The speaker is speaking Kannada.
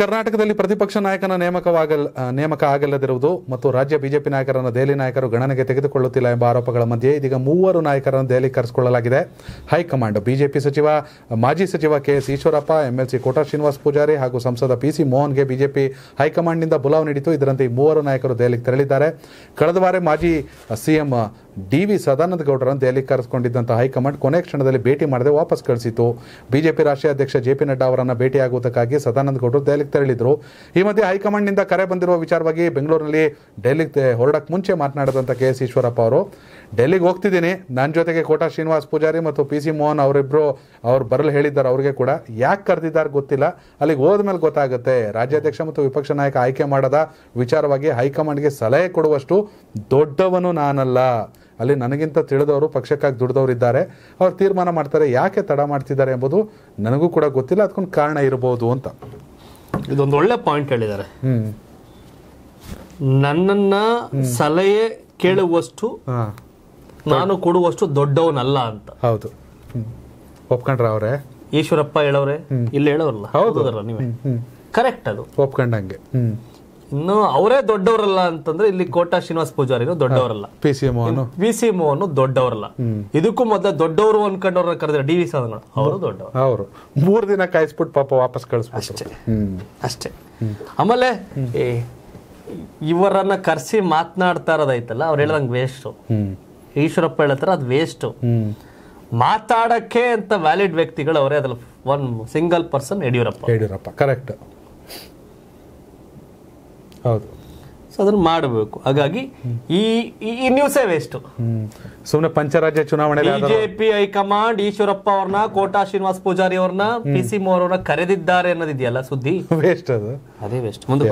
ಕರ್ನಾಟಕದಲ್ಲಿ ಪ್ರತಿಪಕ್ಷ ನಾಯಕನ ನೇಮಕವಾಗಲ್ ನೇಮಕ ಆಗಲ್ಲದಿರುವುದು ಮತ್ತು ರಾಜ್ಯ ಬಿಜೆಪಿ ನಾಯಕರನ್ನು ದೆಹಲಿ ನಾಯಕರು ಗಣನೆಗೆ ತೆಗೆದುಕೊಳ್ಳುತ್ತಿಲ್ಲ ಎಂಬ ಆರೋಪಗಳ ಮಧ್ಯೆ ಇದೀಗ ಮೂವರು ನಾಯಕರನ್ನು ದೆಹಲಿ ಕರೆಸಿಕೊಳ್ಳಲಾಗಿದೆ ಹೈಕಮಾಂಡ್ ಬಿಜೆಪಿ ಸಚಿವ ಮಾಜಿ ಸಚಿವ K S Eshwarappa MLC Kota Srinivas Poojary ಹಾಗೂ ಸಂಸದ ಪಿ ಸಿ ಮೋಹನ್ಗೆ ಬಿಜೆಪಿ ಹೈಕಮಾಂಡ್ನಿಂದ ಬುಲಾವ್ ನೀಡಿತು ಇದರಂತೆ ಈ ಮೂವರು ನಾಯಕರು ದೆಹಲಿಗೆ ತೆರಳಿದ್ದಾರೆ ಕಳೆದ ವಾರ ಮಾಜಿ ಸಿಎಂ ಡಿ ವಿ ಸದಾನಂದ ಗೌಡರನ್ನು ದೆಹಲಿಗೆ ಕರೆಸಿಕೊಂಡಿದ್ದಂಥ ಹೈಕಮಾಂಡ್ ಕೊನೆ ಕ್ಷಣದಲ್ಲಿ ಭೇಟಿ ಮಾಡದೆ ವಾಪಸ್ ಕಳಿಸಿತು ಬಿಜೆಪಿ ರಾಷ್ಟ್ರೀಯ ಅಧ್ಯಕ್ಷ ಜೆ ಪಿ ನಡ್ಡಾ ಅವರನ್ನು ಭೇಟಿಯಾಗುವುದಕ್ಕಾಗಿ ಸದಾನಂದ ಗೌಡರು ದೆಹಲಿ ಡೆಲ್ಲಿಗೆ ತೆರಳಿದ್ರು ಈ ಮಧ್ಯೆ ನಿಂದ ಕರೆ ಬಂದಿರುವ ವಿಚಾರವಾಗಿ ಬೆಂಗಳೂರಿನಲ್ಲಿ ಡೆಲ್ಲಿಗೆ ಹೊರಡಕ್ಕೆ ಮುಂಚೆ ಮಾತನಾಡಿದಂಥ ಕೆ ಎಸ್ ಈಶ್ವರಪ್ಪ ಅವರು ಡೆಲ್ಲಿಗೆ ಹೋಗ್ತಿದ್ದೀನಿ ನನ್ನ ಜೊತೆಗೆ ಕೋಟಾ ಶ್ರೀನಿವಾಸ್ ಪೂಜಾರಿ ಮತ್ತು ಪಿ ಸಿ ಮೋಹನ್ ಅವರಿಬ್ಬರು ಅವ್ರು ಬರಲು ಹೇಳಿದ್ದಾರೆ ಅವ್ರಿಗೆ ಕೂಡ ಯಾಕೆ ಕರೆದಿದ್ದಾರೆ ಗೊತ್ತಿಲ್ಲ ಅಲ್ಲಿಗೆ ಹೋದ್ಮೇಲೆ ಗೊತ್ತಾಗುತ್ತೆ ರಾಜ್ಯಾಧ್ಯಕ್ಷ ಮತ್ತು ವಿಪಕ್ಷ ನಾಯಕ ಆಯ್ಕೆ ಮಾಡದ ವಿಚಾರವಾಗಿ ಹೈಕಮಾಂಡ್ಗೆ ಸಲಹೆ ಕೊಡುವಷ್ಟು ದೊಡ್ಡವನು ನಾನಲ್ಲ ಅಲ್ಲಿ ನನಗಿಂತ ತಿಳಿದವರು ಪಕ್ಷಕ್ಕಾಗಿ ದುಡಿದವರು ಇದ್ದಾರೆ ಅವ್ರು ತೀರ್ಮಾನ ಮಾಡ್ತಾರೆ ಯಾಕೆ ತಡ ಮಾಡ್ತಿದ್ದಾರೆ ಎಂಬುದು ನನಗೂ ಕೂಡ ಗೊತ್ತಿಲ್ಲ ಅದಕ್ಕೊಂದು ಕಾರಣ ಇರಬಹುದು ಅಂತ ಇದೊಂದು ಒಳ್ಳೆ ಪಾಯಿಂಟ್ ಹೇಳಿದ್ದಾರೆ ನನ್ನನ್ನ ಸಲಹೆ ಕೇಳುವಷ್ಟು ನಾನು ಕೊಡುವಷ್ಟು ದೊಡ್ಡವನಲ್ಲ ಅಂತ ಹೌದು ಒಪ್ಕೊಂಡ್ರ ಅವರೇ ಈಶ್ವರಪ್ಪ ಹೇಳವ್ರೆ ಇಲ್ಲಿ ಹೇಳೋರಲ್ಲ ಹೌದು ಕರೆಕ್ಟ್ ಅದು ಒಪ್ಕೊಂಡಂಗೆ ಇನ್ನು ಅವರೇ ದೊಡ್ಡವರಲ್ಲ ಅಂತಂದ್ರೆ ಇಲ್ಲಿ ಕೋಟಾ ಶ್ರೀನಿವಾಸ್ ಪೂಜಾರಿನೂ ದೊಡ್ಡವರಲ್ಲ P C M P C ದೊಡ್ಡವರಲ್ಲ ಇದಕ್ಕೂ ಮೊದಲ ದೊಡ್ಡವರು ಅನ್ಕೊಂಡವ್ರ ಕರೆದ್ರೆ ಡಿ ವಿ ಸಾಧನ ಅವರು ದೊಡ್ಡವರು ಅವರು ಮೂರು ದಿನ ಕಾಯಿಸ್ಬಿಟ್ಟು ಪಾಪ ವಾಪಸ್ ಕಳಿಸ್ಬಿಟ್ಟು ಅಷ್ಟೇ ಅಷ್ಟೇ ಆಮೇಲೆ ಇವರನ್ನ ಕರೆಸಿ ಮಾತನಾಡ್ತಾ ಇರೋದೈತಲ್ಲ ಅವ್ರು ಹೇಳ್ದಂಗೆ ವೇಸ್ಟ್ ಈಶ್ವರಪ್ಪ ಹೇಳತ್ತಾರ ಅದು ವೇಸ್ಟ್ ಮಾತಾಡಕ್ಕೆ ಅಂತ ವ್ಯಾಲಿಡ್ ವ್ಯಕ್ತಿಗಳು ಅವರೇ ಅದಲ್ಲ one single person Yediyurappa Yediyurappa correct ಹೌದು ಸೊ ಅದನ್ನು ಮಾಡಬೇಕು ಹಾಗಾಗಿ ಈ ಈ ನ್ಯೂಸೇ ವೇಸ್ಟ್ ಸುಮ್ಮನೆ ಪಂಚರಾಜ್ಯ ಚುನಾವಣೆ ಬಿಜೆಪಿ ಹೈಕಮಾಂಡ್ ಈಶ್ವರಪ್ಪ ಅವ್ರನ್ನ ಕೋಟಾ ಶ್ರೀನಿವಾಸ್ ಪೂಜಾರಿ ಅವ್ರನ್ನ ಪಿ ಸಿ ಮೋರ್ ಅವ್ರನ್ನ ಕರೆದಿದ್ದಾರೆ ಅನ್ನೋದಿದೆಯಲ್ಲ ಸುದ್ದಿ ವೇಸ್ಟ್ ಅದು ಅದೇ ವೇಸ್ಟ್ ಮುಂದೆ